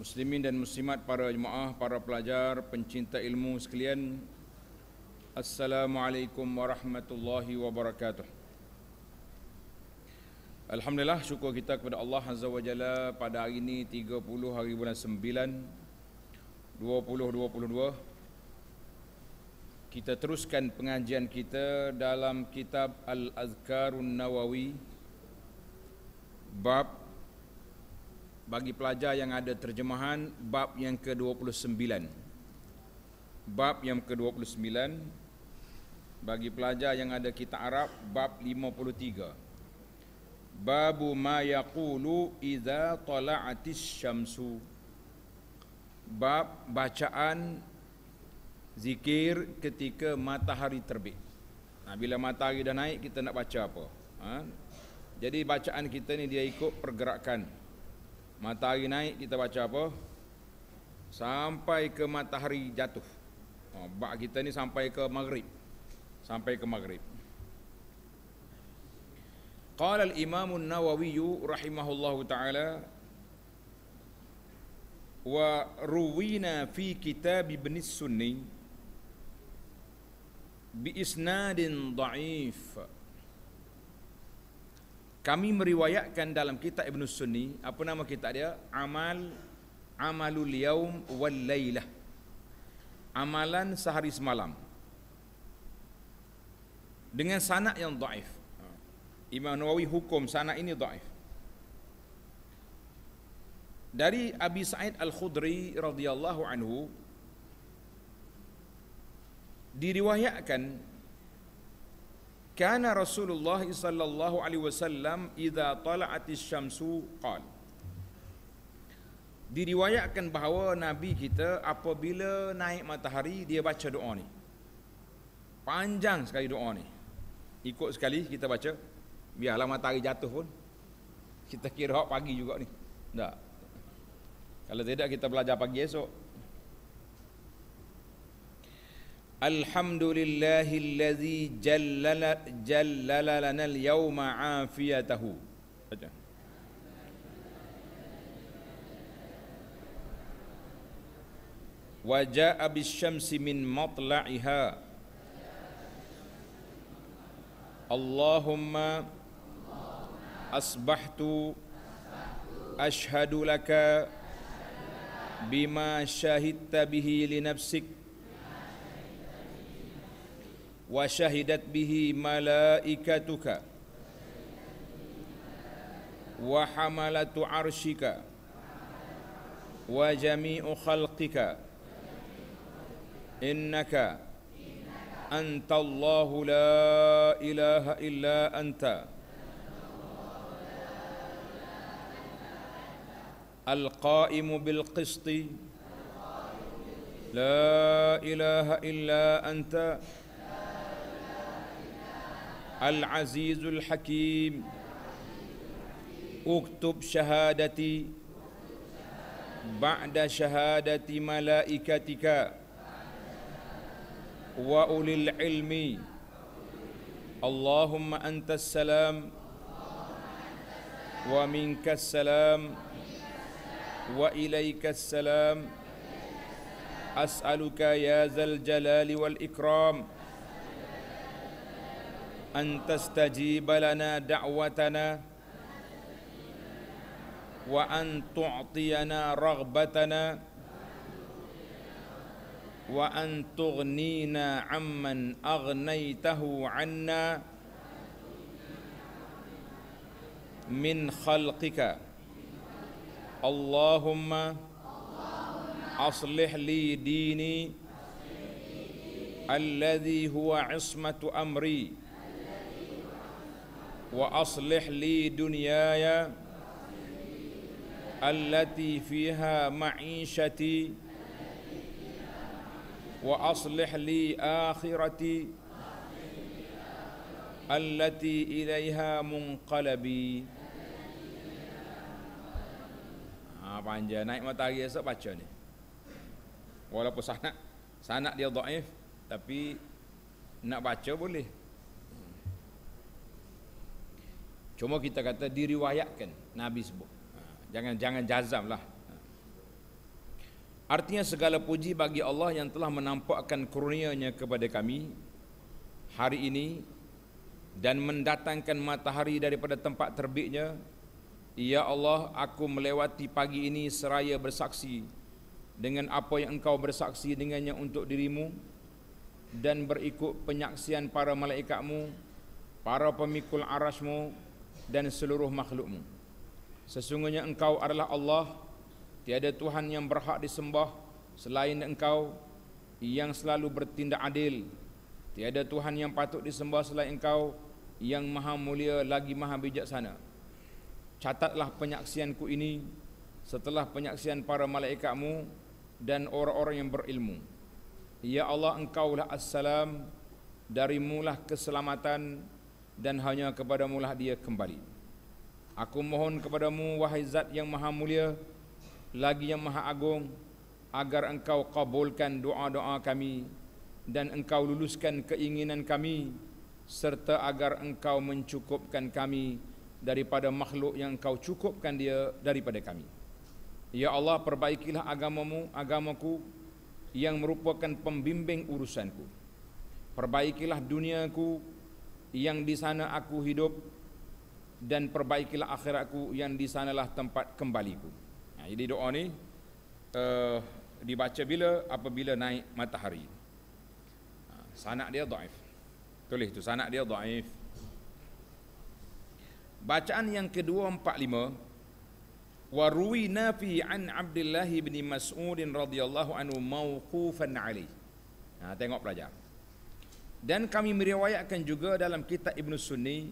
Muslimin dan muslimat para jemaah, para pelajar, pencinta ilmu sekalian Assalamualaikum warahmatullahi wabarakatuh Alhamdulillah syukur kita kepada Allah Azza wa Jalla pada hari ini 30 hari bulan 9 2022 Kita teruskan pengajian kita dalam kitab Al-Azkarun Nawawi Bab bagi pelajar yang ada terjemahan bab yang ke-29 bab yang ke-29 bagi pelajar yang ada kitab Arab bab 53 babu ma yaqulu idza tala'atis syamsu bab bacaan zikir ketika matahari terbit nah, ha, bila matahari dah naik kita nak baca apa ha? jadi bacaan kita ni dia ikut pergerakan matahari naik kita baca apa sampai ke matahari jatuh oh, bab kita ni sampai ke maghrib sampai ke maghrib qala al imam an-nawawi rahimahullahu taala wa ruwina fi kitab ibn sunni bi isnadin dha'if kami meriwayatkan dalam kitab Ibn Sunni apa nama kitab dia Amal Amalul Yaum wal Lailah amalan sehari semalam dengan sanak yang daif Imam Nawawi hukum sanak ini daif dari Abi Sa'id Al-Khudri radhiyallahu anhu diriwayatkan Kana Rasulullah sallallahu alaihi wasallam idza tala'atis syamsu qal. Diriwayatkan bahawa nabi kita apabila naik matahari dia baca doa ni. Panjang sekali doa ni. Ikut sekali kita baca biarlah matahari jatuh pun kita kira pagi juga ni. Tak. Kalau tidak kita belajar pagi esok. Alhamdulillahilladzi jallala jallala lana al-yawma afiyatahu. Wa ja'a bisyamsi min matla'iha. Allahumma asbahtu ashhadu laka bima syahidta bihi li nafsika وشهدت به ملائكتك وحملة عرشك وجميع خلقك إنك أنت الله لا إله إلا أنت القائم بالقسط لا إله إلا أنت العزيز الحكيم اكتب شهادتي بعد شهادة ملائكتك وأولي العلم اللهم أنت السلام ومنك السلام وإليك السلام أسألك يا ذا الجلال والإكرام أن تستجيب لنا دعوتنا وأن تعطينا رغبتنا وأن تغنينا عمن أغنيته عنا من خلقك اللهم أصلح لي ديني الذي هو عصمة أمري wa aslih li dunyaya allati fiha ma'ishati wa aslih li akhirati allati ilaiha munqalabi ha panjang naik matahari esok baca ni walaupun sanak sanak dia dhaif tapi nak baca boleh Cuma kita kata diriwayatkan Nabi sebut. Ha, jangan jangan jazam lah. Ha. Artinya segala puji bagi Allah yang telah menampakkan kurnianya kepada kami hari ini dan mendatangkan matahari daripada tempat terbitnya. Ya Allah, aku melewati pagi ini seraya bersaksi dengan apa yang engkau bersaksi dengannya untuk dirimu dan berikut penyaksian para malaikatmu, para pemikul arasmu, dan seluruh makhlukmu. Sesungguhnya engkau adalah Allah, tiada Tuhan yang berhak disembah selain engkau yang selalu bertindak adil. Tiada Tuhan yang patut disembah selain engkau yang maha mulia lagi maha bijaksana. Catatlah penyaksianku ini setelah penyaksian para malaikatmu dan orang-orang yang berilmu. Ya Allah engkaulah as-salam, darimulah keselamatan, dan hanya kepadamu lah dia kembali. Aku mohon kepadamu wahai zat yang maha mulia lagi yang maha agung agar engkau kabulkan doa-doa kami dan engkau luluskan keinginan kami serta agar engkau mencukupkan kami daripada makhluk yang engkau cukupkan dia daripada kami. Ya Allah perbaikilah agamamu, agamaku yang merupakan pembimbing urusanku. Perbaikilah duniaku yang di sana aku hidup dan perbaikilah akhiratku yang di sanalah tempat kembaliku. Nah, ha, jadi doa ni uh, dibaca bila apabila naik matahari. Ha, sanak dia daif. Tulis tu sanak dia daif. Bacaan yang kedua empat lima. Warui Nafi an Abdullah bin Mas'ud radhiyallahu anhu mauqufan ali. Nah, ha, tengok pelajar. Dan kami meriwayatkan juga dalam kitab Ibn Sunni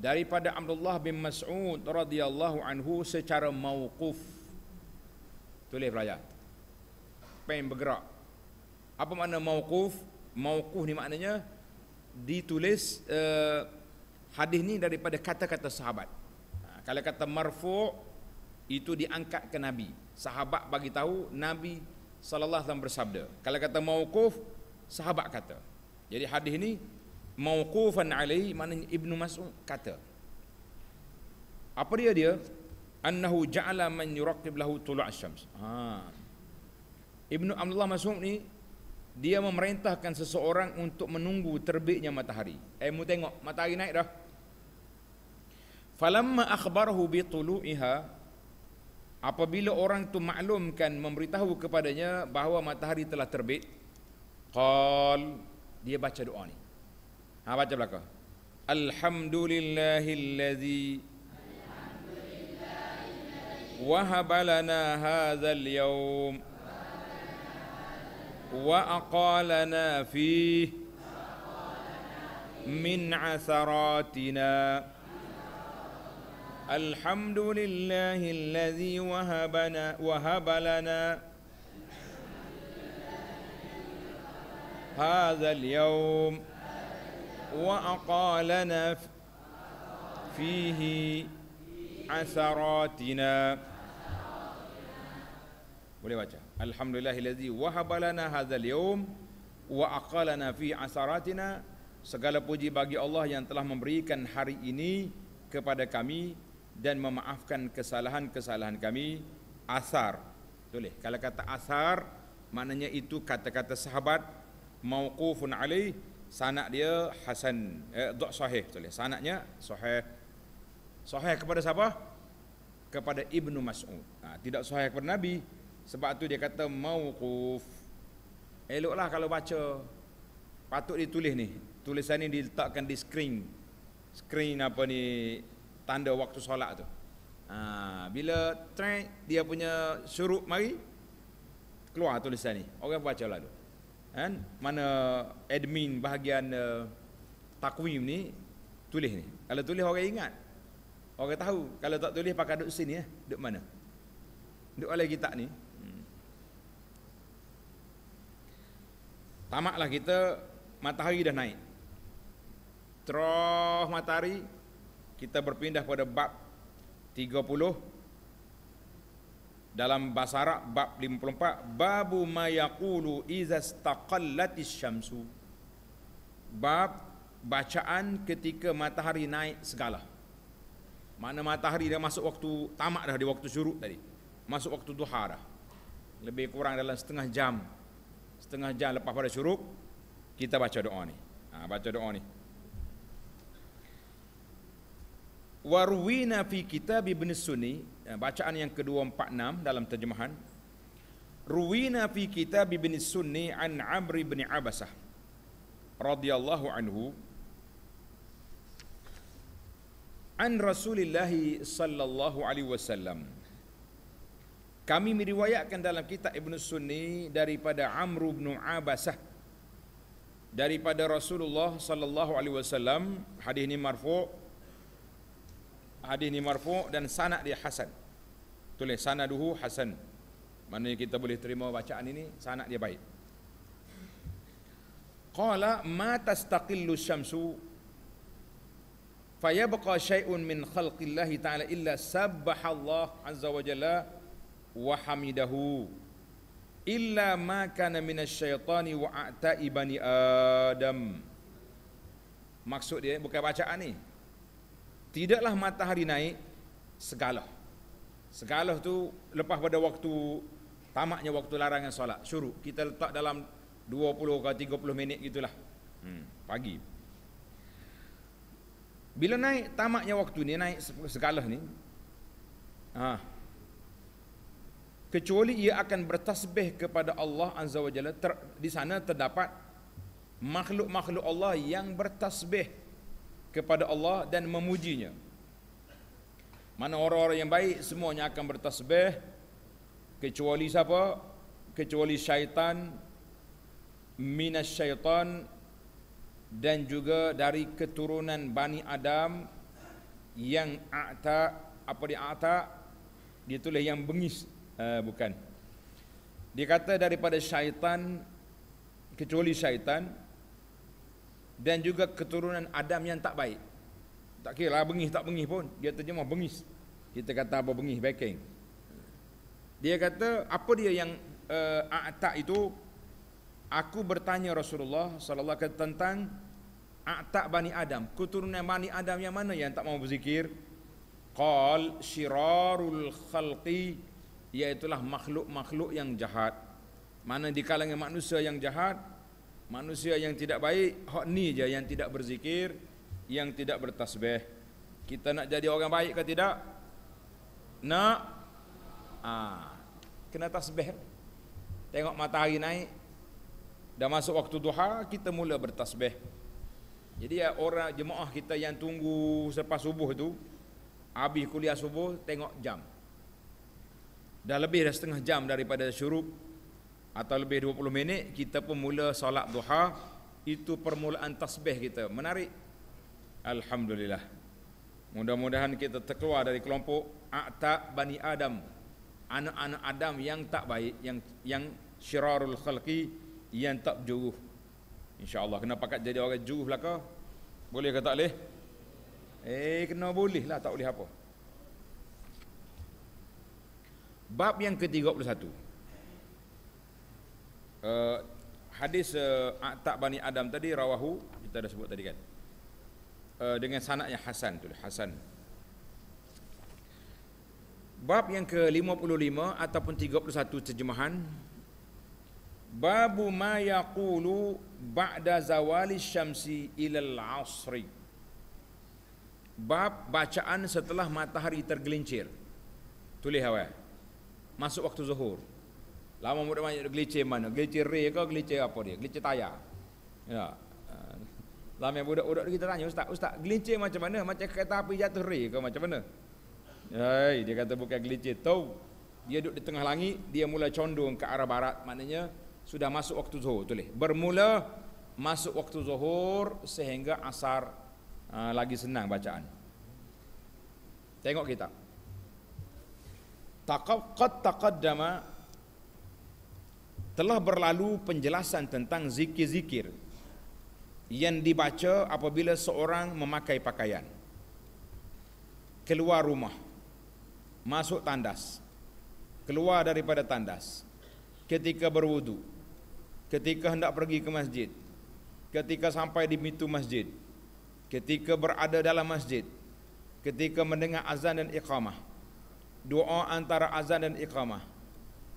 daripada Abdullah bin Mas'ud radhiyallahu anhu secara mauquf. Tulis belajar. Pen bergerak. Apa makna mauquf? Mauquf ni maknanya ditulis uh, hadis ni daripada kata-kata sahabat. Ha, kalau kata marfu itu diangkat ke nabi. Sahabat bagi tahu nabi sallallahu alaihi wasallam bersabda. Kalau kata mauquf sahabat kata. Jadi hadis ini mauqufan alai maknanya Ibnu Mas'ud kata. Apa dia dia? Annahu ja'ala man yuraqib lahu tulu' asy-syams. Ha. Ibnu Abdullah Mas'ud ni dia memerintahkan seseorang untuk menunggu terbitnya matahari. Eh mu tengok matahari naik dah. Falamma akhbarahu bi tulu'iha apabila orang itu maklumkan memberitahu kepadanya bahawa matahari telah terbit qal Dia baca doa ni. Ha baca belaka. Alhamdulillahillazi وهب لنا هذا اليوم وأقالنا فيه من عثراتنا الحمد لله الذي وهبنا وهب لنا, وهب لنا هذا اليوم وأقالنا فيه عثراتنا الحمد لله الذي وهب لنا هذا اليوم وأقالنا فيه عثراتنا segala puji bagi Allah yang telah memberikan hari ini kepada kami dan memaafkan kesalahan-kesalahan kami asar. Tulis kalau kata asar maknanya itu kata-kata sahabat mauqufun alaih sanad dia hasan eh, dak sahih betul ya sanadnya sahih sahih kepada siapa kepada ibnu mas'ud ha, tidak sahih kepada nabi sebab tu dia kata mauquf eloklah kalau baca patut ditulis ni tulisan ni diletakkan di screen screen apa ni tanda waktu solat tu ha, bila track dia punya suruh mari keluar tulisan ni orang baca lalu kan mana admin bahagian uh, takwim ni tulis ni kalau tulis orang ingat orang tahu kalau tak tulis pakai duduk sini ya eh? mana duduk oleh kita ni hmm. Tamaklah kita matahari dah naik. Terus matahari kita berpindah pada bab dalam bahasa Arab bab 54 babu ma yaqulu iza istaqallatis syamsu bab bacaan ketika matahari naik segala mana matahari dah masuk waktu tamak dah di waktu syuruk tadi masuk waktu duha dah lebih kurang dalam setengah jam setengah jam lepas pada syuruk kita baca doa ni ha, baca doa ni warwina fi kitab ibn sunni Ya, bacaan yang kedua empat enam dalam terjemahan. Ruwina fi kitab ibn Sunni an Amr ibn Abbasah radhiyallahu anhu an Rasulullah sallallahu alaihi wasallam kami meriwayatkan dalam kitab Ibn Sunni daripada Amr bin Abbasah daripada Rasulullah sallallahu alaihi wasallam hadis ini marfu' hadis ni marfu dan sanad dia hasan tulis sanaduhu hasan Mana kita boleh terima bacaan ini sanad dia baik qala ma tastaqillu syamsu fayabqa shay'un min khalqillah ta'ala illa sabbaha Allah azza wa jalla wa hamidahu illa ma kana minasyaitani wa a'ta'i bani adam maksud dia bukan bacaan ni tidaklah matahari naik segala segala tu lepas pada waktu tamaknya waktu larangan solat syuruk kita letak dalam 20 ke 30 minit gitulah hmm, pagi bila naik tamaknya waktu ni naik segala ni ha, kecuali ia akan bertasbih kepada Allah azza wajalla ter, di sana terdapat makhluk-makhluk Allah yang bertasbih kepada Allah dan memujinya. Mana orang-orang yang baik semuanya akan bertasbih kecuali siapa? Kecuali syaitan minas syaitan dan juga dari keturunan Bani Adam yang a'ta apa dia a'ta dia tulis yang bengis uh, bukan dia kata daripada syaitan kecuali syaitan dan juga keturunan Adam yang tak baik. Tak kira lah bengis tak bengis pun, dia terjemah bengis. Kita kata apa bengis baking. Dia kata apa dia yang uh, eh, a'ta itu aku bertanya Rasulullah sallallahu alaihi wasallam tentang a'ta bani Adam, keturunan bani Adam yang mana yang tak mau berzikir? Qal shirarul khalqi iaitu makhluk-makhluk yang jahat. Mana di kalangan manusia yang jahat? manusia yang tidak baik hak ni je yang tidak berzikir yang tidak bertasbih kita nak jadi orang baik ke tidak nak ah kena tasbih tengok matahari naik dah masuk waktu duha kita mula bertasbih jadi ya, orang jemaah kita yang tunggu selepas subuh tu habis kuliah subuh tengok jam dah lebih dah setengah jam daripada syuruk atau lebih 20 minit kita pun mula solat duha itu permulaan tasbih kita menarik alhamdulillah mudah-mudahan kita terkeluar dari kelompok atab bani adam anak-anak adam yang tak baik yang yang syirarul khalqi yang tak juruh insyaallah kena pakat jadi orang juruh belaka boleh ke tak boleh eh kena boleh lah tak boleh apa bab yang ke-31 bab yang ke-31 Eh, hadis uh, eh, Atak Bani Adam tadi rawahu kita dah sebut tadi kan. Uh, dengan sanad yang hasan tu hasan. Bab yang ke-55 ataupun 31 terjemahan Babu ma yaqulu ba'da zawali syamsi ila al-'asri. Bab bacaan setelah matahari tergelincir. Tulis awal. Masuk waktu zuhur. Lama muda banyak gelicir mana? Gelicir ray ke gelicir apa dia? Gelicir tayar. Ya. Eh, lama budak-budak kita tanya, "Ustaz, ustaz, gelicir macam mana? Macam kereta api jatuh ray ke macam mana?" Hai, dia kata bukan gelicir tau. Dia duduk di tengah langit, dia mula condong ke arah barat, maknanya sudah masuk waktu zuhur, betul Bermula masuk waktu zuhur sehingga asar uh, lagi senang bacaan. Tengok kita. Taqad taqaddama telah berlalu penjelasan tentang zikir-zikir yang dibaca apabila seorang memakai pakaian keluar rumah masuk tandas keluar daripada tandas ketika berwudu ketika hendak pergi ke masjid ketika sampai di mitu masjid ketika berada dalam masjid ketika mendengar azan dan iqamah doa antara azan dan iqamah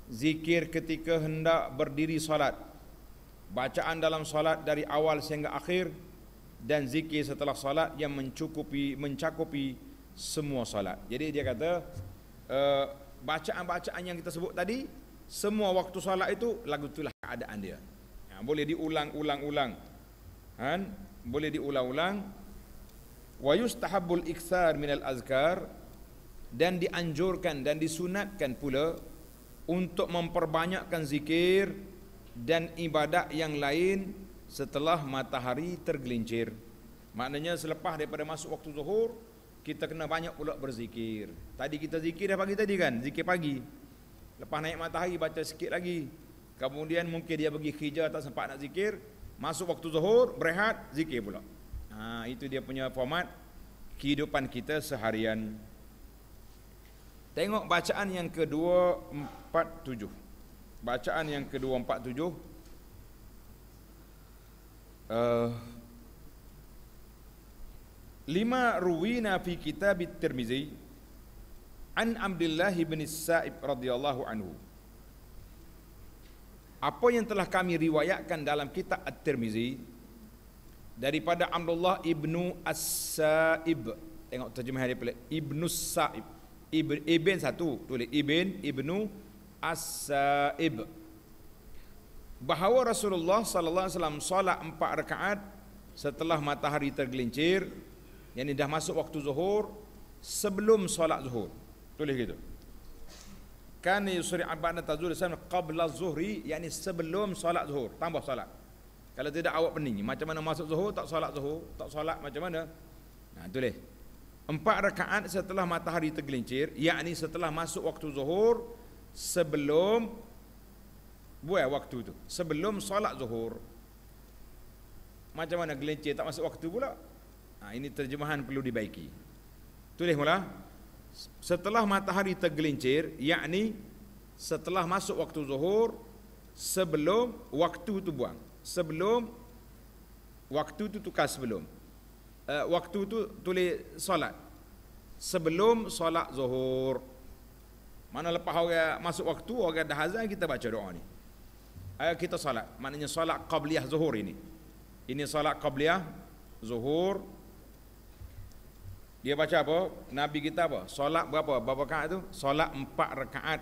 zikir ketika hendak berdiri salat, bacaan dalam salat dari awal sehingga akhir dan zikir setelah salat yang mencukupi mencakupi semua salat. jadi dia kata uh, bacaan-bacaan yang kita sebut tadi semua waktu salat itu lagu itulah keadaan dia ya, boleh diulang-ulang-ulang kan boleh diulang-ulang wa yustahabbul Iksar minal azkar dan dianjurkan dan disunatkan pula untuk memperbanyakkan zikir dan ibadat yang lain setelah matahari tergelincir. Maknanya selepas daripada masuk waktu zuhur, kita kena banyak pula berzikir. Tadi kita zikir dah pagi tadi kan, zikir pagi. Lepas naik matahari baca sikit lagi. Kemudian mungkin dia bagi kerja tak sempat nak zikir, masuk waktu zuhur, berehat, zikir pula. Ha, itu dia punya format kehidupan kita seharian. Tengok bacaan yang kedua empat tujuh, Bacaan yang ke-247. Uh, eh, lima ruwina fi kitab tirmizi an Abdullah bin Sa'ib radhiyallahu anhu. Apa yang telah kami riwayatkan dalam kitab At-Tirmizi daripada Abdullah ibnu As-Sa'ib. Tengok terjemahan dia pula. Ibnu saib Ibn, Ibn satu tulis Ibn Ibnu As-Saib bahawa Rasulullah sallallahu alaihi wasallam solat empat rakaat setelah matahari tergelincir yang dah masuk waktu zuhur sebelum solat zuhur tulis gitu kan yusri abana tazul sama qabla zuhri yakni sebelum solat zuhur tambah solat kalau tidak awak pening macam mana masuk zuhur tak solat zuhur tak solat macam mana nah tulis empat rakaat setelah matahari tergelincir yakni setelah masuk waktu zuhur sebelum buat waktu tu sebelum solat zuhur macam mana gelincir tak masuk waktu pula ha, ini terjemahan perlu dibaiki tulis mula setelah matahari tergelincir yakni setelah masuk waktu zuhur sebelum waktu tu buang sebelum waktu tu tukar sebelum Eh, waktu tu tulis solat sebelum solat zuhur mana lepas orang masuk waktu orang dah hazan kita baca doa ni ayat kita solat maknanya solat qabliyah zuhur ini ini solat qabliyah zuhur dia baca apa nabi kita apa solat berapa berapa rakaat tu solat empat rakaat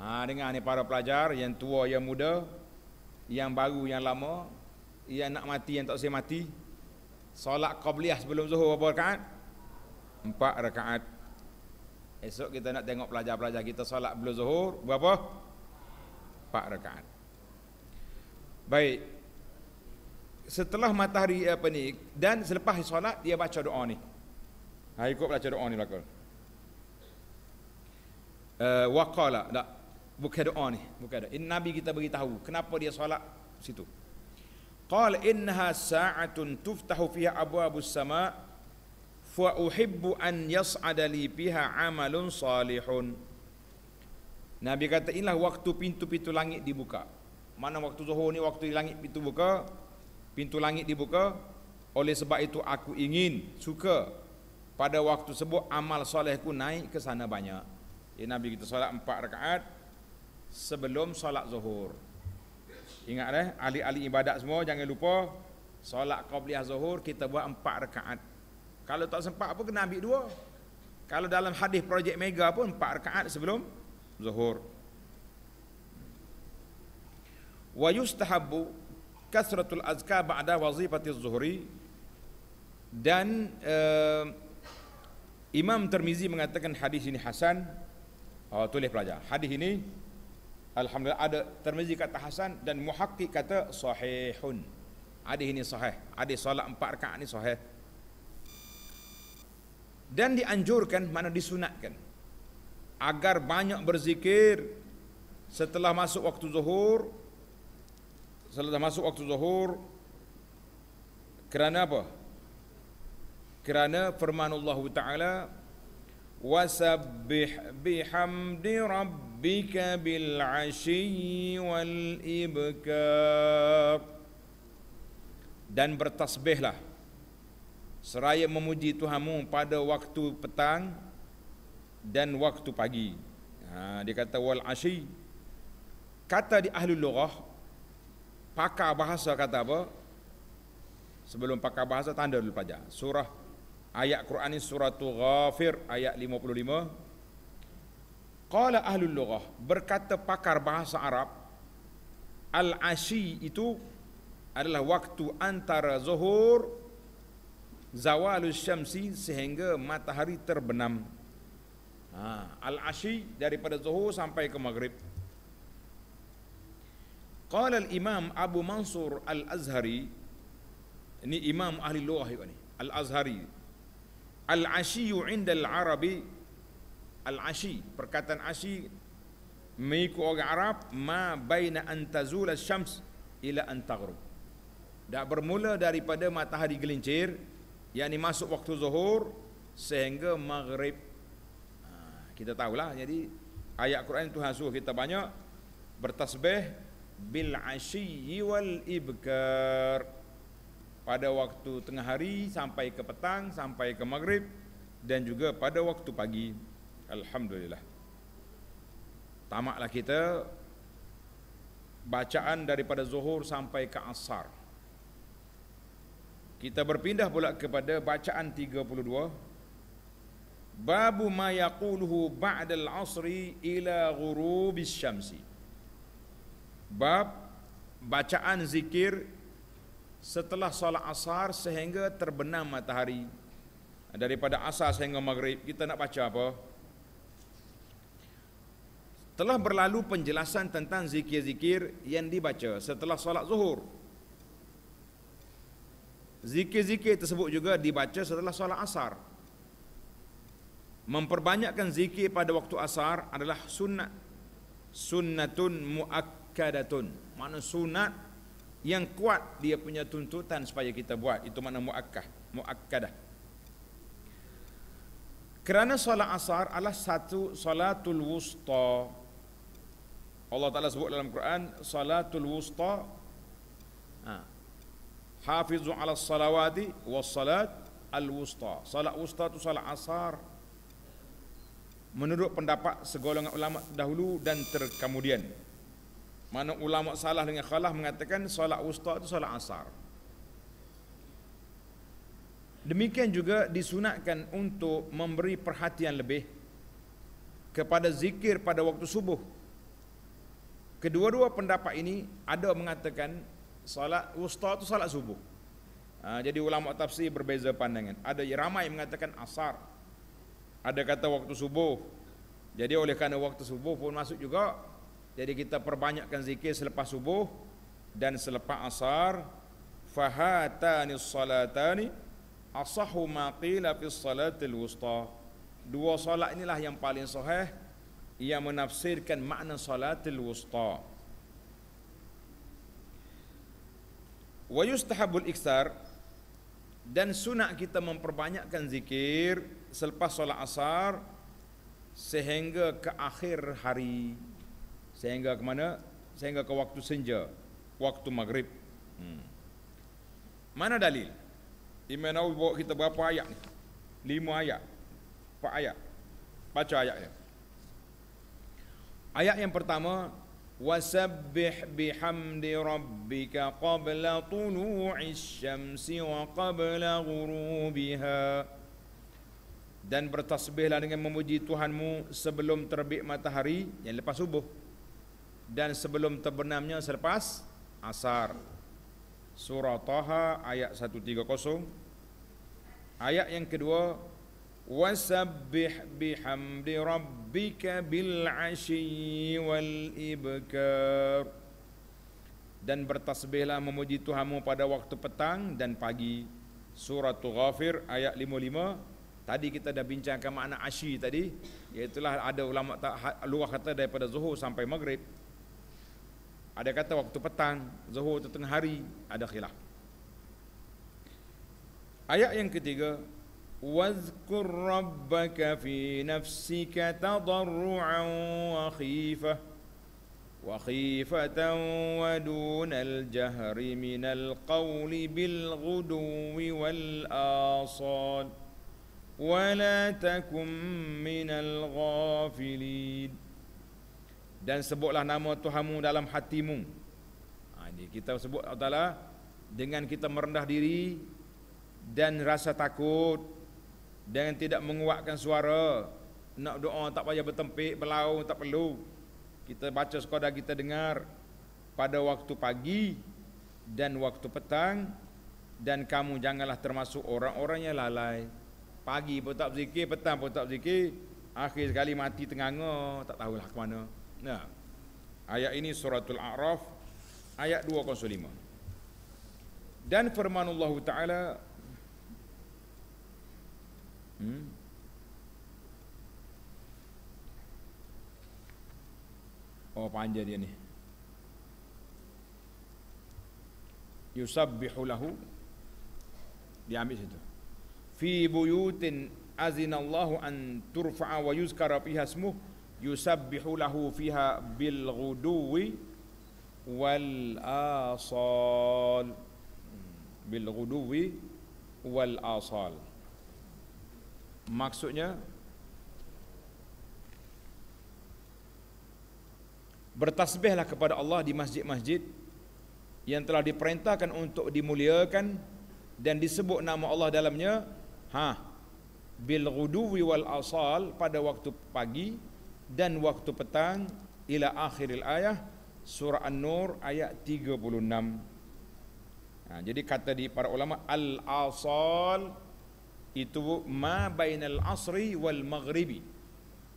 ha dengar ni para pelajar yang tua yang muda yang baru yang lama yang nak mati yang tak sempat mati solat qabliyah sebelum zuhur berapa rakaat? Empat rakaat. Esok kita nak tengok pelajar-pelajar kita solat sebelum zuhur berapa? Empat rakaat. Baik. Setelah matahari apa ni dan selepas solat dia baca doa ni. Ha ikut baca doa ni belakang. Uh, eh, waqala tak bukan doa ni bukan doa. nabi kita beritahu kenapa dia solat situ قال إنها ساعة تفتح فيها أبواب السماء فأحب أن يصعد لي بها عمل صالح Nabi kata inilah waktu pintu-pintu langit dibuka Mana waktu zuhur ni waktu langit pintu buka Pintu langit dibuka Oleh sebab itu aku ingin suka Pada waktu sebut amal soleh ku naik ke sana banyak Ya Nabi kita solat empat rakaat Sebelum solat zuhur Ingat eh, ahli-ahli ibadat semua jangan lupa solat qabliyah zuhur kita buat empat rekaat. Kalau tak sempat pun kena ambil dua. Kalau dalam hadis projek mega pun empat rekaat sebelum zuhur. Wa yustahabu kasratul azka ba'da wazifati zuhri dan uh, Imam Termizi mengatakan hadis ini Hasan uh, tulis pelajar hadis ini Alhamdulillah ada Tirmizi kata hasan dan Muhaqqiq kata sahihun. Hadis ini sahih. Hadis solat empat rakaat ini sahih. Dan dianjurkan mana disunatkan agar banyak berzikir setelah masuk waktu zuhur setelah masuk waktu zuhur kerana apa? Kerana firman Allah Taala wasabbih bihamdi rabb ربك بالعشي والإبكار dan bertasbihlah seraya memuji Tuhanmu pada waktu petang dan waktu pagi ha, dia kata wal ashi kata di ahli lughah pakar bahasa kata apa sebelum pakar bahasa tanda dulu pajak surah ayat Quran ini surah Ghafir ayat 55 Qala ahlul lughah berkata pakar bahasa Arab al-ashi itu adalah waktu antara zuhur zawalus syamsi sehingga matahari terbenam. Ha, al-ashi daripada zuhur sampai ke maghrib. Qala al-imam Abu Mansur al-Azhari ini imam ahli lughah ini al-Azhari. Al-ashi 'inda al-Arabi al-ashi perkataan ashi mengikut orang Arab ma baina antazul asy-syams ila an Dah bermula daripada matahari gelincir yang yakni masuk waktu zuhur sehingga maghrib ha, kita tahulah jadi ayat Quran Tuhan suruh kita banyak bertasbih bil ashi wal ibkar pada waktu tengah hari sampai ke petang sampai ke maghrib dan juga pada waktu pagi Alhamdulillah Tamaklah kita Bacaan daripada zuhur sampai ke asar Kita berpindah pula kepada bacaan 32 Babu ma yaquluhu ba'dal asri ila ghurubis syamsi Bab bacaan zikir setelah solat asar sehingga terbenam matahari daripada asar sehingga maghrib kita nak baca apa telah berlalu penjelasan tentang zikir-zikir yang dibaca setelah solat zuhur. Zikir-zikir tersebut juga dibaca setelah solat asar. Memperbanyakkan zikir pada waktu asar adalah sunnat. Sunnatun muakkadatun. Mana sunat yang kuat dia punya tuntutan supaya kita buat. Itu mana muakkah. Muakkadah. Kerana solat asar adalah satu solatul wustah Allah Ta'ala sebut dalam Quran Salatul wusta ha. Hafizu ala salawati Wassalat al-wusta Salat wusta itu salat asar Menurut pendapat segolongan ulama dahulu dan terkemudian Mana ulama salah dengan khalah mengatakan Salat wusta itu salat asar Demikian juga disunatkan untuk memberi perhatian lebih kepada zikir pada waktu subuh Kedua-dua pendapat ini ada mengatakan solat wusta itu salat subuh. Ha, jadi ulama tafsir berbeza pandangan. Ada ramai yang mengatakan asar. Ada kata waktu subuh. Jadi oleh kerana waktu subuh pun masuk juga. Jadi kita perbanyakkan zikir selepas subuh dan selepas asar. Fahatani salatani asahu maqila fi salatil wusta. Dua solat inilah yang paling sahih yang menafsirkan makna salatul wusta wa yustahabul iksar dan sunat kita memperbanyakkan zikir selepas solat asar sehingga ke akhir hari sehingga ke mana sehingga ke waktu senja waktu maghrib hmm. mana dalil Imam Nawawi bawa kita berapa ayat ni? Lima ayat. Empat ayat. Baca ayatnya. Ayat yang pertama wasabbih bihamdi rabbika qabla tulu'i syamsi wa qabla ghurubiha dan bertasbihlah dengan memuji Tuhanmu sebelum terbit matahari yang lepas subuh dan sebelum terbenamnya selepas asar surah taha ayat 130 ayat yang kedua وسبح بحمد ربك بالعشي wal'ibkar Dan bertasbihlah memuji Tuhanmu pada waktu petang dan pagi Surah Ghafir ayat 55 Tadi kita dah bincangkan makna asyi tadi Iaitulah ada ulama tak ha- luah kata daripada zuhur sampai maghrib Ada kata waktu petang, zuhur tu tengah hari, ada khilaf Ayat yang ketiga, واذكر ربك في نفسك تضرعا وخيفة وخيفة ودون الجهر من القول بالغدو والآصال ولا تكن من الغافلين dan sebutlah nama Tuhanmu dalam hatimu. Ha, ini kita sebut adalah dengan kita merendah diri dan rasa takut dengan tidak menguatkan suara nak doa tak payah bertempik berlaung tak perlu kita baca sekadar kita dengar pada waktu pagi dan waktu petang dan kamu janganlah termasuk orang-orang yang lalai pagi pun tak berzikir petang pun tak berzikir akhir sekali mati tenganga tak tahulah ke mana nah ayat ini suratul a'raf ayat 205 dan firman Allah taala Hmm? Oh panjang dia ni. Yusabbihu lahu. Dia ambil situ. Fi buyutin azinallahu an turfa'a wa yuzkara fiha smuh. Yusabbihu lahu fiha bil ghuduwi wal asal. Hmm. Bil ghuduwi wal asal maksudnya bertasbihlah kepada Allah di masjid-masjid yang telah diperintahkan untuk dimuliakan dan disebut nama Allah dalamnya ha bil ghuduwi wal asal pada waktu pagi dan waktu petang ila akhiril ayah surah an-nur ayat 36 ha, jadi kata di para ulama al asal itu ma bainal asri wal maghribi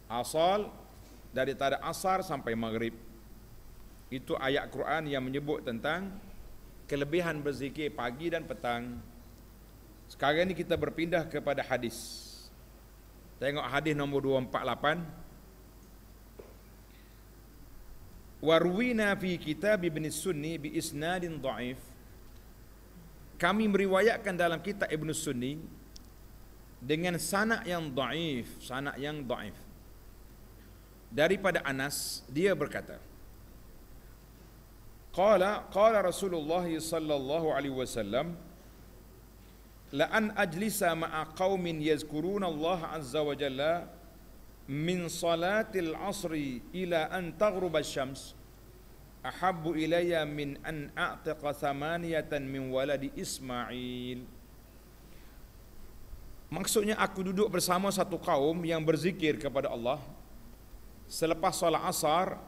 asal dari tanda asar sampai maghrib itu ayat Quran yang menyebut tentang kelebihan berzikir pagi dan petang sekarang ini kita berpindah kepada hadis tengok hadis nombor 248 warwina fi kitab ibn sunni bi isnadin dhaif kami meriwayatkan dalam kitab ibn sunni dengan sanak yang daif, sanak yang daif. Daripada Anas, dia berkata, Qala qala Rasulullah sallallahu alaihi wasallam la an ajlisa ma'a qaumin yazkuruna Allah azza wa jalla min salatil asri ila an taghruba asy-syams ahabbu ilayya min an a'tiqa thamaniatan min waladi Ismail Maksudnya aku duduk bersama satu kaum yang berzikir kepada Allah selepas solat asar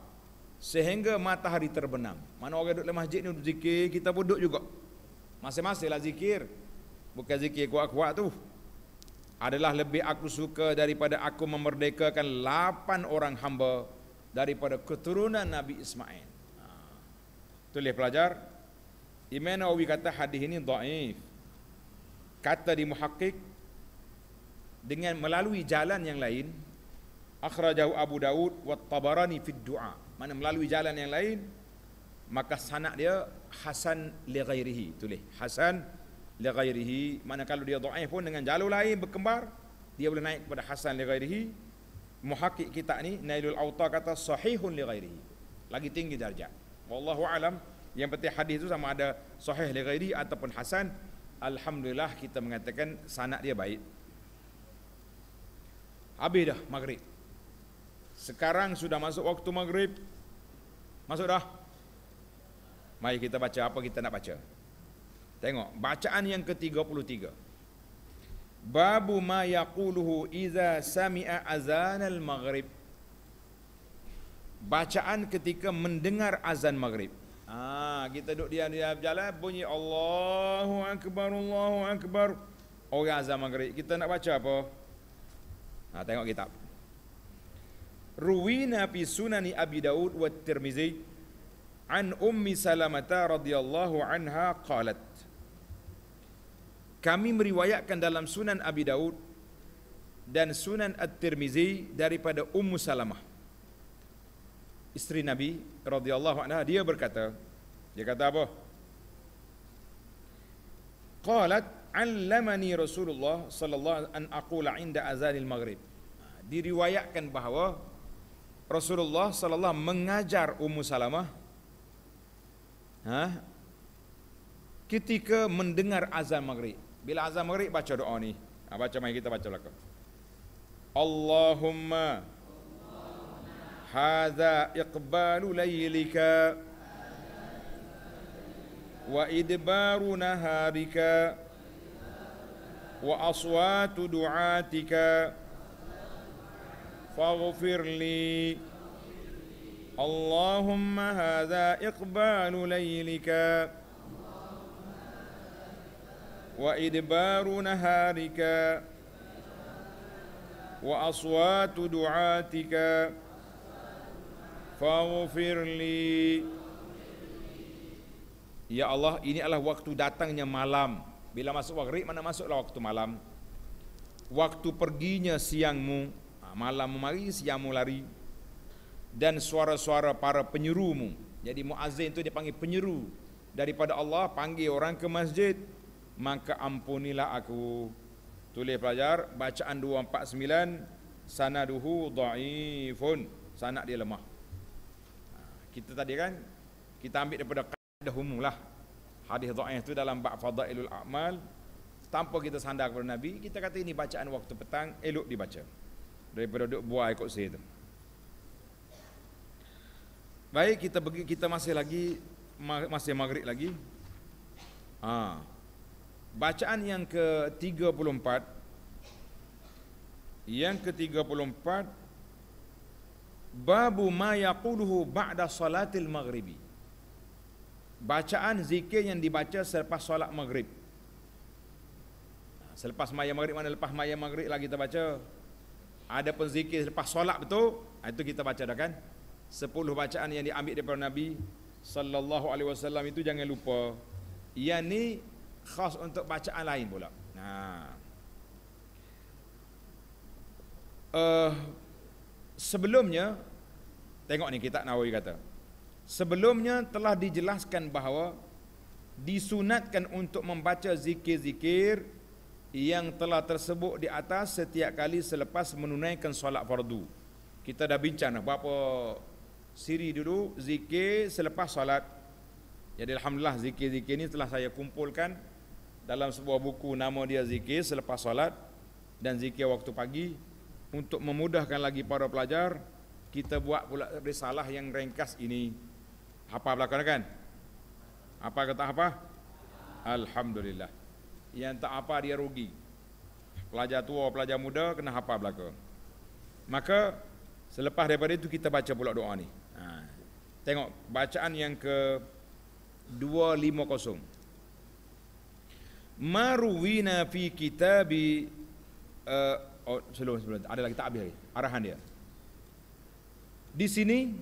sehingga matahari terbenam. Mana orang duduk dalam masjid ni duduk zikir, kita pun duduk juga. masing lah zikir. Bukan zikir kuat-kuat tu. Adalah lebih aku suka daripada aku memerdekakan lapan orang hamba daripada keturunan Nabi Ismail. Ha. Tulis pelajar. Imam Nawawi kata hadis ini daif. Kata di muhakkik dengan melalui jalan yang lain akhrajahu Abu Daud wa Tabarani fi du'a mana melalui jalan yang lain maka sanad dia hasan li ghairihi tulis hasan li ghairihi mana kalau dia dhaif pun dengan jalur lain berkembar dia boleh naik kepada hasan li ghairihi muhakkik kita ni nailul auta kata sahihun li ghairihi lagi tinggi darjat wallahu alam yang penting hadis itu sama ada sahih li ghairihi ataupun hasan alhamdulillah kita mengatakan sanad dia baik Habis dah maghrib Sekarang sudah masuk waktu maghrib Masuk dah Mari kita baca apa kita nak baca Tengok bacaan yang ke-33 Babu ma yaquluhu iza sami'a azan al-maghrib Bacaan ketika mendengar azan maghrib Ah, Kita duduk dia dia jalan Bunyi Allahu Akbar Allahu Akbar Orang azan maghrib Kita nak baca apa? Ha, tengok kitab. Ruwina fi sunan Abi Daud wa Tirmizi an Ummi Salamah radhiyallahu anha qalat. Kami meriwayatkan dalam Sunan Abi Daud dan Sunan At-Tirmizi daripada Ummu Salamah. Isteri Nabi radhiyallahu anha dia berkata, dia kata apa? Qalat allamani Rasulullah sallallahu an aqula inda azanil maghrib. Diriwayatkan bahawa Rasulullah sallallahu mengajar Ummu Salamah ha, ketika mendengar azan maghrib. Bila azan maghrib baca doa ni. Ha, baca mai kita baca belakang. Allahumma hadza iqbalu laylika wa idbaru naharika wa aswatu du'atika faghfir li Allahumma hadha iqbalu laylika wa idbaru naharika wa aswatu du'atika faghfir li Ya Allah ini adalah waktu datangnya malam bila masuk maghrib mana masuklah waktu malam. Waktu perginya siangmu, ha, malammu mari, siangmu lari. Dan suara-suara para penyerumu. Jadi muazzin itu dia panggil penyeru daripada Allah panggil orang ke masjid maka ampunilah aku tulis pelajar bacaan 249 sanaduhu dhaifun sanad dia lemah ha, kita tadi kan kita ambil daripada kaidah umum lah hadis dhaif itu dalam bab fadailul a'mal tanpa kita sandar kepada nabi kita kata ini bacaan waktu petang elok dibaca daripada duk buah ikut saya itu baik kita pergi kita masih lagi masih maghrib lagi ha. bacaan yang ke-34 yang ke-34 babu ma yaquluhu ba'da salatil maghribi bacaan zikir yang dibaca selepas solat maghrib selepas maya maghrib mana lepas maya maghrib lagi kita baca ada pun zikir selepas solat betul ha, itu kita baca dah kan Sepuluh bacaan yang diambil daripada Nabi sallallahu alaihi wasallam itu jangan lupa yang ni khas untuk bacaan lain pula nah ha. eh, uh, sebelumnya tengok ni kita Nawawi kata Sebelumnya telah dijelaskan bahawa disunatkan untuk membaca zikir-zikir yang telah tersebut di atas setiap kali selepas menunaikan solat fardu. Kita dah bincang dah berapa siri dulu zikir selepas solat. Jadi alhamdulillah zikir-zikir ini telah saya kumpulkan dalam sebuah buku nama dia zikir selepas solat dan zikir waktu pagi untuk memudahkan lagi para pelajar kita buat pula risalah yang ringkas ini. Apa belakang kan? Apa kata apa? Alhamdulillah. Yang tak apa dia rugi. Pelajar tua, pelajar muda kena apa belakang. Maka selepas daripada itu kita baca pula doa ni. Ha. Tengok bacaan yang ke 250. Maruwina fi kitabi uh, oh, sebelum, sebelum, ada lagi tak habis lagi. Arahan dia. Di sini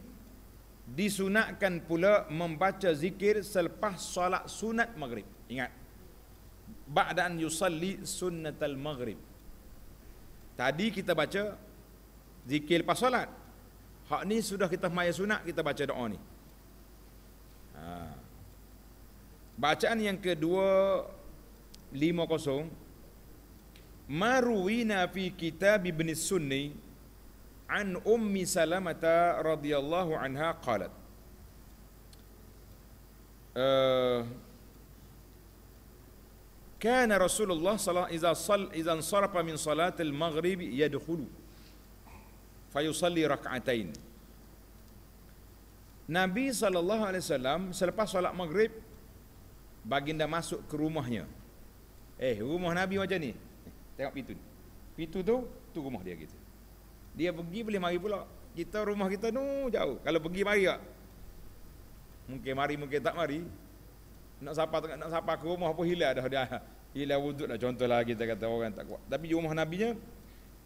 disunatkan pula membaca zikir selepas solat sunat maghrib. Ingat. Ba'dan yusalli sunnatal maghrib. Tadi kita baca zikir lepas solat. Hak ni sudah kita maya sunat, kita baca doa ni. Ha. Bacaan yang kedua, lima 50. Maruina fi kitab ibn sunni an ummi salamah radhiyallahu anha qalat uh, kana rasulullah sallallahu iza sal iza sarafa min salatil maghrib yadkhulu fa yusalli rak'atain Nabi sallallahu alaihi wasallam selepas solat maghrib baginda masuk ke rumahnya. Eh, rumah Nabi macam ni. Tengok pintu. Pintu tu tu rumah dia gitu. Dia pergi boleh mari pula. Kita rumah kita nu jauh. Kalau pergi mari tak? Mungkin mari mungkin tak mari. Nak siapa tengah nak siapa ke rumah pun hilang dah dia. Hilang wuduk dah contohlah kita kata orang tak kuat. Tapi rumah nabinya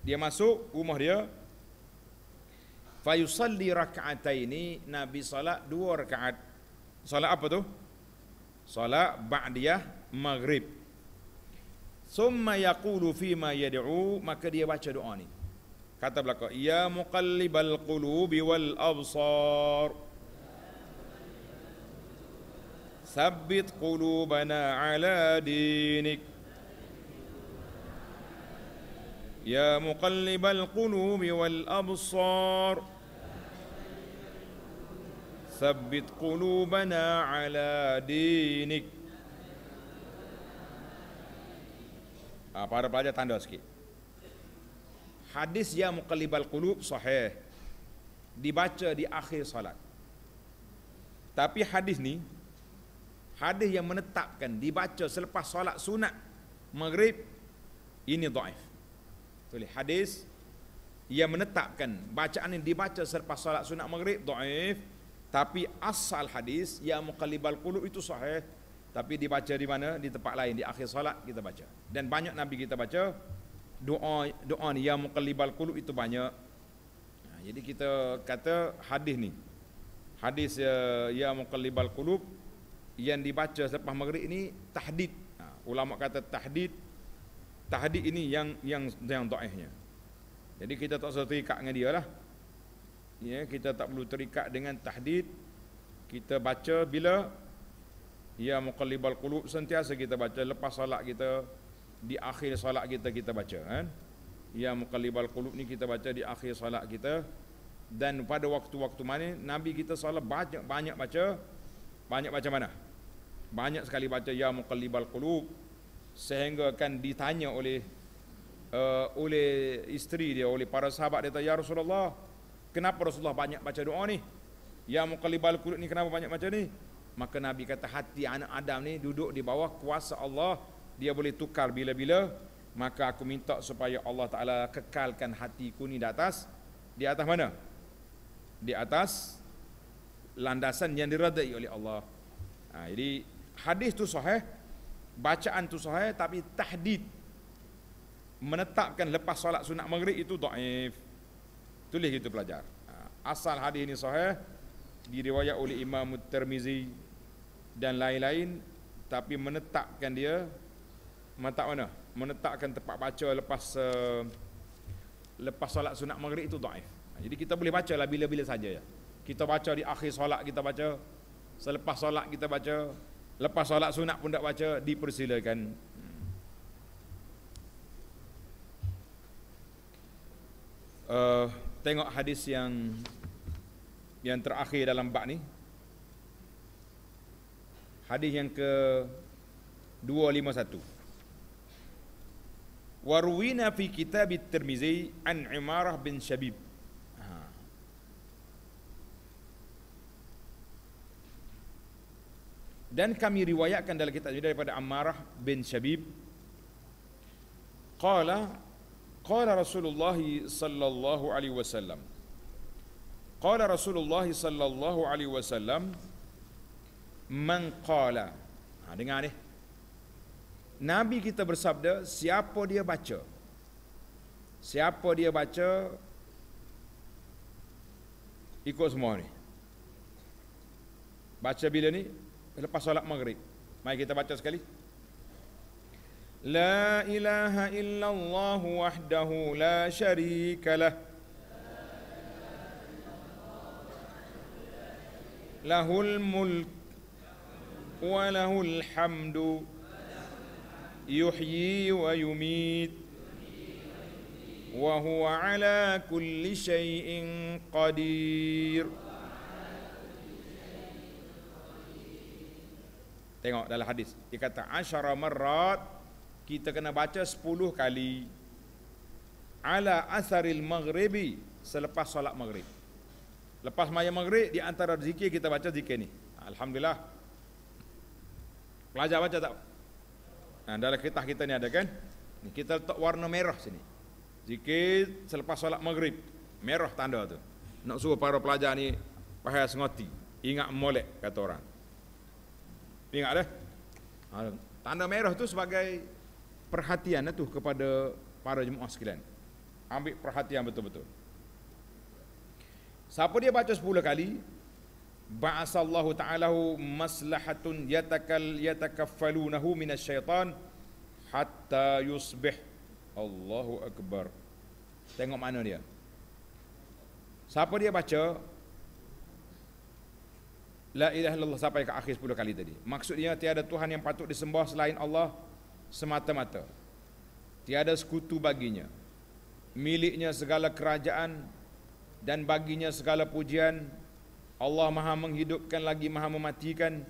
dia masuk rumah dia fa yusalli rak'ataini nabi salat dua rakaat. Salat apa tu? Salat ba'diyah maghrib. Summa yaqulu fima yad'u maka dia baca doa ni kata belakang ya muqallibal qulubi wal absar sabbit qulubana ala dinik Ya muqallib al-qulub wal-absar Sabbit qulubana ala dinik ah, Para pelajar tanda sikit hadis ya muqallibal qulub sahih dibaca di akhir solat tapi hadis ni hadis yang menetapkan dibaca selepas solat sunat maghrib ini dhaif tulis hadis yang menetapkan bacaan ini dibaca selepas solat sunat maghrib dhaif tapi asal hadis ya muqallibal qulub itu sahih tapi dibaca di mana di tempat lain di akhir solat kita baca dan banyak nabi kita baca doa doa ni yang muqallibal qulub itu banyak ha, jadi kita kata hadis ni hadis ya, ya muqallibal qulub yang dibaca selepas maghrib ini tahdid ha, ulama kata tahdid tahdid ini yang yang yang daifnya jadi kita tak usah terikat dengan dia lah ya kita tak perlu terikat dengan tahdid kita baca bila ya muqallibal qulub sentiasa kita baca lepas solat kita di akhir salat kita kita baca kan ya muqallibal qulub ni kita baca di akhir salat kita dan pada waktu-waktu mana nabi kita salat banyak banyak baca banyak baca mana banyak sekali baca ya muqallibal qulub sehingga kan ditanya oleh uh, oleh isteri dia oleh para sahabat dia tanya ya Rasulullah kenapa Rasulullah banyak baca doa ni ya muqallibal qulub ni kenapa banyak baca ni maka nabi kata hati anak Adam ni duduk di bawah kuasa Allah dia boleh tukar bila-bila maka aku minta supaya Allah Taala kekalkan hatiku ni di atas di atas mana di atas landasan yang diradai oleh Allah ha, jadi hadis tu sahih bacaan tu sahih tapi tahdid menetapkan lepas solat sunat maghrib itu daif tulis itu pelajar ha, asal hadis ini sahih diriwayat oleh Imam Tirmizi dan lain-lain tapi menetapkan dia mantap mana menetapkan tempat baca lepas uh, lepas solat sunat maghrib itu daif ha, jadi kita boleh baca lah bila-bila saja ya kita baca di akhir solat kita baca selepas solat kita baca lepas solat sunat pun tak baca dipersilakan uh, tengok hadis yang yang terakhir dalam bab ni hadis yang ke 251 Warwina fi kitab Tirmizi an Imarah bin Shabib. Dan kami riwayatkan dalam kitab ini daripada Ammarah bin Shabib. Qala qala Rasulullah sallallahu alaihi wasallam. Qala Rasulullah sallallahu alaihi wasallam man qala. Ha dengar ni. Nabi kita bersabda siapa dia baca siapa dia baca ikut semua ni baca bila ni lepas solat maghrib mari kita baca sekali La ilaha illallah wahdahu la sharika lah Lahul mulk wa lahul hamdu يحيي ويميت وهو على كل شيء قدير Tengok dalam hadis Dia kata Asyara marat Kita kena baca 10 kali Ala asaril maghribi Selepas solat maghrib Lepas maya maghrib Di antara zikir kita baca zikir ni Alhamdulillah Pelajar baca tak? Nah, dalam kereta kita ni ada kan? Ni kita letak warna merah sini. Zikir selepas solat maghrib. Merah tanda tu. Nak suruh para pelajar ni pahaya sengoti. Ingat molek kata orang. Ingat dah? Ha, tanda merah tu sebagai perhatian lah tu kepada para jemaah sekalian. Ambil perhatian betul-betul. Siapa dia baca 10 kali, ba'asallahu ta'alahu maslahatun yatakal yatakaffalunahu minasyaitan hatta yusbih Allahu Akbar tengok mana dia siapa dia baca La ilaha illallah sampai ke akhir 10 kali tadi. Maksudnya tiada Tuhan yang patut disembah selain Allah semata-mata. Tiada sekutu baginya. Miliknya segala kerajaan dan baginya segala pujian Allah maha menghidupkan lagi maha mematikan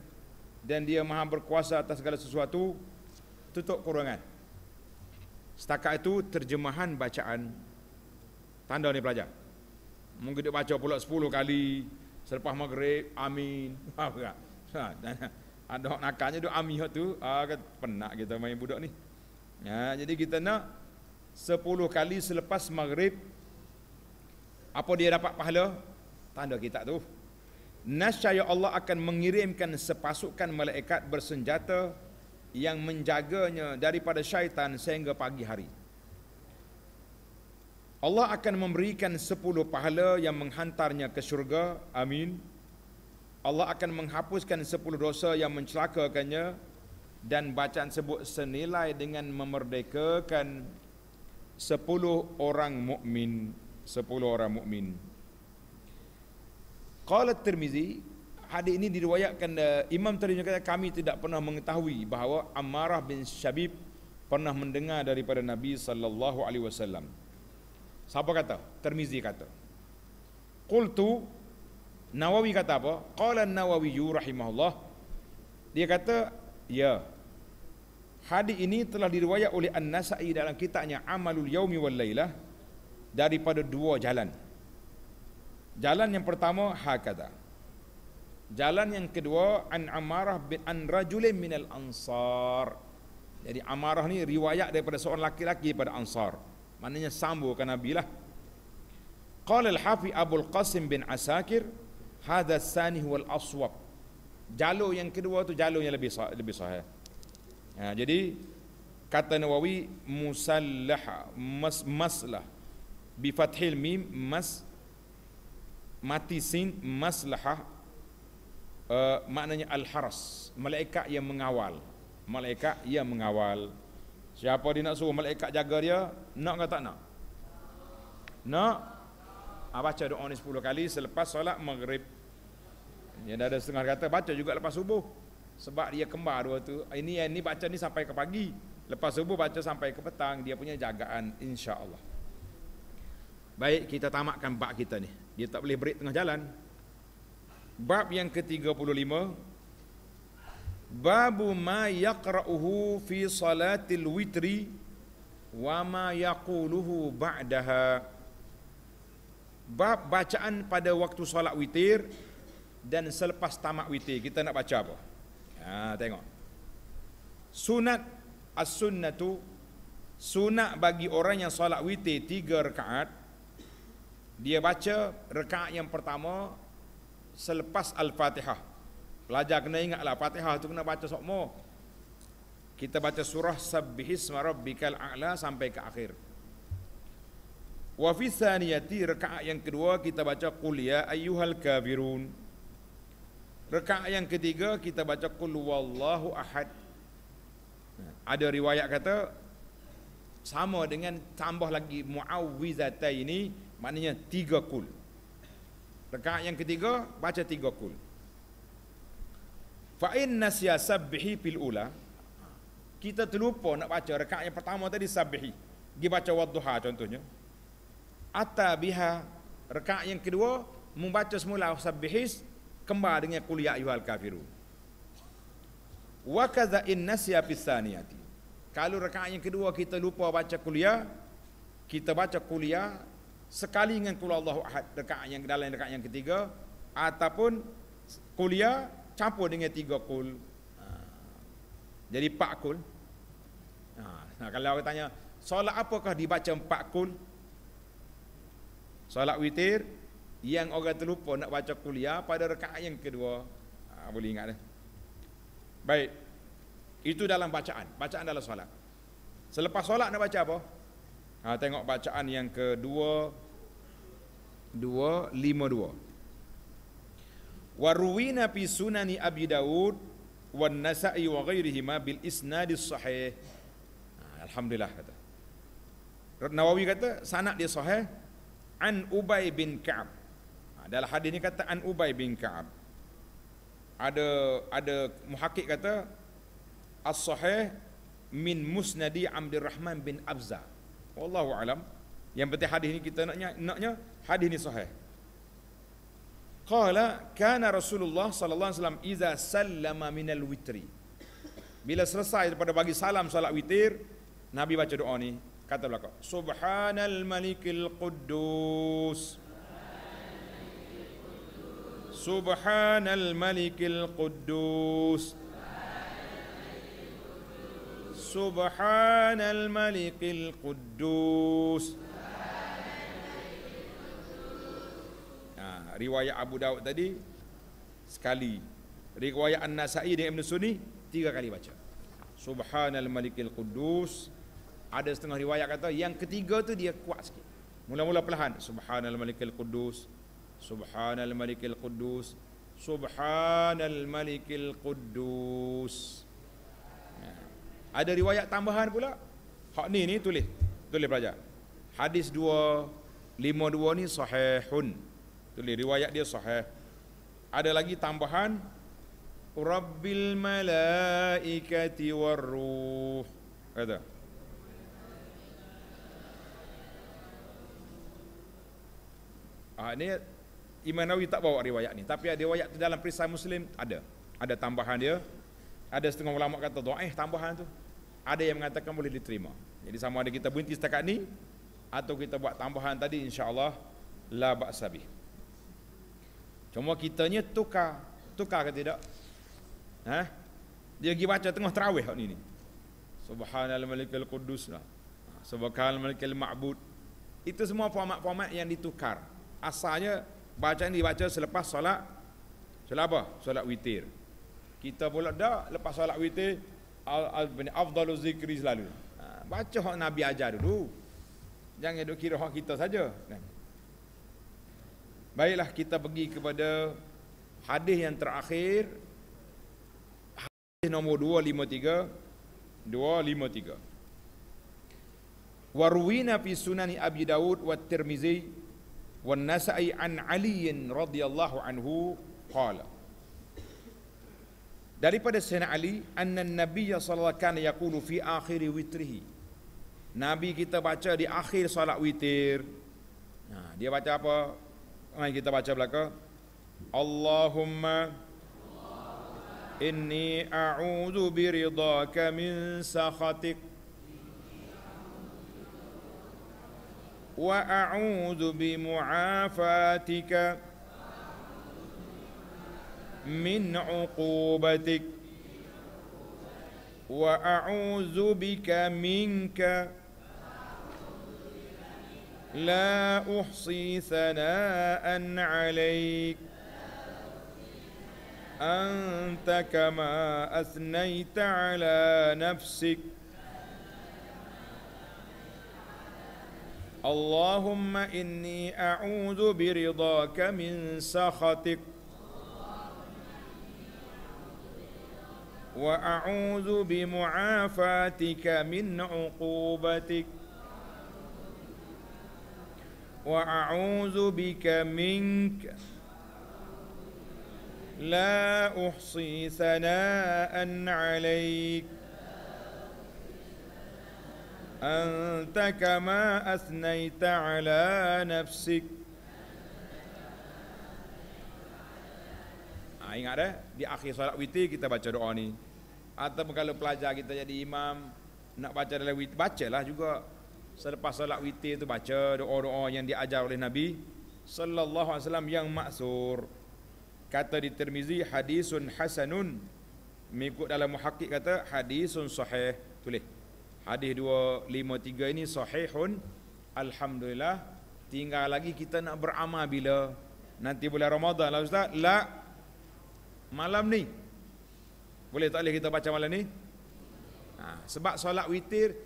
dan dia maha berkuasa atas segala sesuatu tutup kurungan setakat itu terjemahan bacaan tanda ni pelajar mungkin dia baca pula 10 kali selepas maghrib amin faham tak ha, dan ada hak nakalnya duk amin tu ah kan penat kita main budak ni ya jadi kita nak 10 kali selepas maghrib apa dia dapat pahala tanda kita tu nascaya Allah akan mengirimkan sepasukan malaikat bersenjata yang menjaganya daripada syaitan sehingga pagi hari. Allah akan memberikan sepuluh pahala yang menghantarnya ke syurga. Amin. Allah akan menghapuskan sepuluh dosa yang mencelakakannya dan bacaan sebut senilai dengan memerdekakan sepuluh orang mukmin, sepuluh orang mukmin. Qala Tirmizi hadis ini diriwayatkan eh, Imam Tirmizi kata kami tidak pernah mengetahui bahawa Ammarah bin Syabib pernah mendengar daripada Nabi sallallahu alaihi wasallam. Siapa kata? Tirmizi kata. Qultu Nawawi kata apa? Qala Nawawi rahimahullah dia kata ya hadis ini telah diriwayat oleh An-Nasa'i dalam kitabnya Amalul Yaumi wal Lailah daripada dua jalan. Jalan yang pertama hakada. Jalan yang kedua an Amarah bin an rajulin min al Ansar. Jadi Amarah ni riwayat daripada seorang laki-laki pada Ansar. Maknanya sambu ke Nabi lah. Qala al Hafi Abu al Qasim bin Asakir hadha sani huwa al aswab. Jalur yang kedua tu jalur yang lebih sah lebih sahih. Ya, jadi kata Nawawi musallah mas maslah bi fathil mim mas mati sin maslahah uh, maknanya al-haras malaikat yang mengawal malaikat yang mengawal siapa dia nak suruh malaikat jaga dia nak ke tak nak nak ah, baca doa ni 10 kali selepas solat maghrib yang ada setengah kata baca juga lepas subuh sebab dia kembar dua tu ini ini baca ni sampai ke pagi lepas subuh baca sampai ke petang dia punya jagaan insyaallah Baik kita tamatkan bab kita ni. Dia tak boleh break tengah jalan. Bab yang ke-35 Babu ma yaqra'uhu fi salatil witri wa ma yaquluhu ba'daha Bab bacaan pada waktu solat witir dan selepas tamat witir kita nak baca apa? Ha tengok. Sunat as-sunnatu sunat bagi orang yang solat witir tiga rakaat dia baca rekaat yang pertama selepas al-Fatihah. Pelajar kena ingatlah Fatihah tu kena baca sokmo. Kita baca surah Subbihisma rabbikal a'la sampai ke akhir. Wa fi yang kedua kita baca qul ya ayyuhal kafirun. Rakaat yang ketiga kita baca qul wallahu ahad. Ada riwayat kata sama dengan tambah lagi muawwizataini ini maknanya tiga kul rakaat yang ketiga baca tiga kul Fain in nasya sabbihi fil ula kita terlupa nak baca rakaat yang pertama tadi sabbihi dia baca wadduha contohnya atta biha rakaat yang kedua membaca semula sabbihis kembali dengan qul ya ayyuhal kafirun wa kadza in nasya bisaniyati kalau rakaat yang kedua kita lupa baca kuliah ya, kita baca kuliah ya, sekali dengan kul Allahu ahad dekat yang dalam dekat yang ketiga ataupun kulia campur dengan tiga kul. Ha. Jadi empat kul. Ha. Nah, kalau orang tanya solat apakah dibaca empat kul? Solat witir yang orang terlupa nak baca kulia pada rakaat yang kedua. Ah, boleh ingat dah. Baik. Itu dalam bacaan, bacaan dalam solat. Selepas solat nak baca apa? Ha, tengok bacaan yang ke-2 252. Warwina fi sunani Abi Daud wan Nasa'i wa ghairihi ma bil isnadis sahih. Ha, Alhamdulillah kata. Nawawi kata sanad dia sahih an Ubay bin Ka'ab. Ha, dalam hadis ni kata an Ubay bin Ka'ab. Ada ada muhakkik kata as sahih min musnadi Abdurrahman bin Abza. Wallahu alam. Yang penting hadis ini kita naknya naknya hadis ini sahih. Qala kana Rasulullah sallallahu alaihi wasallam iza sallama min witri Bila selesai daripada bagi salam salat witir, Nabi baca doa ni, kata belakang, Subhanal Malikil Quddus. Subhanal Malikil Quddus. Subhanal Malikil Quddus. سبحان الملك القدوس riwayat Abu Dawud tadi sekali riwayat An-Nasa'i dengan Ibn Sunni tiga kali baca Subhanal Malikil Quddus ada setengah riwayat kata yang ketiga tu dia kuat sikit mula-mula perlahan Subhanal Malikil Quddus Subhanal Malikil Quddus Subhanal Malikil Quddus Subhanal Malikil Quddus ada riwayat tambahan pula. Hak ni ni tulis. Tulis pelajar. Hadis 252 ni sahihun. Tulis riwayat dia sahih. Ada lagi tambahan Rabbil malaikati warruh. Kata. Ah ni Imam Nawawi tak bawa riwayat ni, tapi ada riwayat tu dalam perisai Muslim ada. Ada tambahan dia. Ada setengah ulama kata doa eh tambahan tu ada yang mengatakan boleh diterima. Jadi sama ada kita berhenti setakat ni atau kita buat tambahan tadi insya-Allah la ba'sabi. Cuma kitanya tukar, tukar ke tidak? Ha? Dia pergi baca tengah tarawih hak ni ni. Subhanal malikul quddus lah. Ha, Subhanal malikul ma'bud. Itu semua format-format yang ditukar. Asalnya bacaan dibaca selepas solat solat apa? Solat witir. Kita pula dah lepas solat witir afdalu zikri selalu. Ha, baca hak Nabi ajar dulu. Jangan duk kira hak kita saja. Kan? Baiklah kita pergi kepada hadis yang terakhir. Hadis nombor 253. 253. Warwina fi sunani Abi Dawud wa Tirmizi wa Nasa'i an Ali radhiyallahu anhu qala daripada Sayyidina Ali anna nabiy sallallahu alaihi wasallam yaqulu fi akhiri witrihi nabi kita baca di akhir solat witir nah ha, dia baca apa mari kita baca belaka Allahumma inni a'udzu bi ridaka min sakhatik wa a'udzu bi mu'afatika من عقوبتك وأعوذ بك منك لا أحصي ثناء عليك أنت كما أثنيت على نفسك اللهم إني أعوذ برضاك من سخطك وأعوذ بمعافاتك من عقوبتك وأعوذ بك منك لا أحصي ثناء عليك أنت كما أثنيت على نفسك أين عليه di akhir solat witir kita baca doa ni atau kalau pelajar kita jadi imam nak baca dalam witir bacalah juga selepas solat witir tu baca doa-doa yang diajar oleh nabi sallallahu alaihi wasallam yang maksur kata di Tirmizi hadisun hasanun mengikut dalam muhakkik kata hadisun sahih tulis hadis 253 ini sahihun alhamdulillah tinggal lagi kita nak beramal bila nanti bulan Ramadan lah ustaz la malam ni boleh tak boleh kita baca malam ni ha, sebab solat witir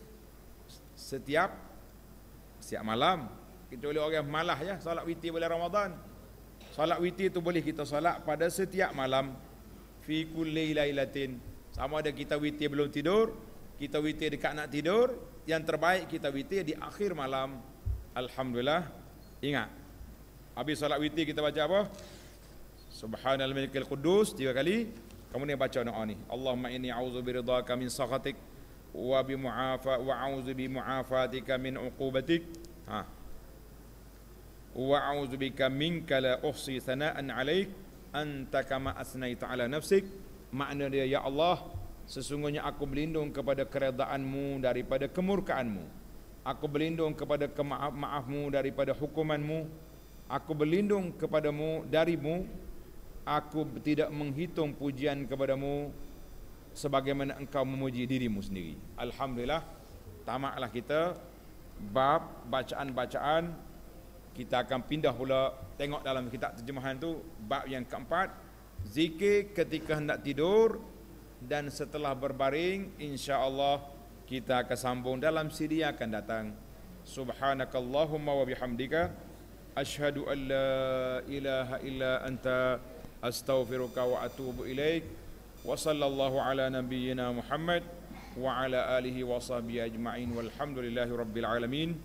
setiap setiap malam kita boleh orang malah ya solat witir boleh Ramadan solat witir tu boleh kita solat pada setiap malam fi kulli lailatin sama ada kita witir belum tidur kita witir dekat nak tidur yang terbaik kita witir di akhir malam alhamdulillah ingat habis solat witir kita baca apa Subhanal Malikil Quddus tiga kali. Kemudian baca doa ni. Allahumma inni a'udzu biridhaka min sakhatik wa bi mu'afa wa a'udzu bi mu'afatika min 'uqubatik. Ha. Wa a'udzu bika minka la uhsi sana'an 'alaik anta kama asnaita 'ala nafsik. Makna dia ya Allah, sesungguhnya aku berlindung kepada keredaanmu daripada kemurkaanmu. Aku berlindung kepada maafMu daripada hukumanmu. Aku berlindung kepadamu darimu aku tidak menghitung pujian kepadamu sebagaimana engkau memuji dirimu sendiri. Alhamdulillah tamaklah kita bab bacaan-bacaan kita akan pindah pula tengok dalam kitab terjemahan tu bab yang keempat zikir ketika hendak tidur dan setelah berbaring insya-Allah kita akan sambung dalam siri yang akan datang. Subhanakallahumma wa bihamdika asyhadu an la ilaha illa anta astaghfiruka wa atubu ilaik wa sallallahu ala nabiyyina muhammad wa ala alihi wa sahbihi ajma'in walhamdulillahi rabbil alamin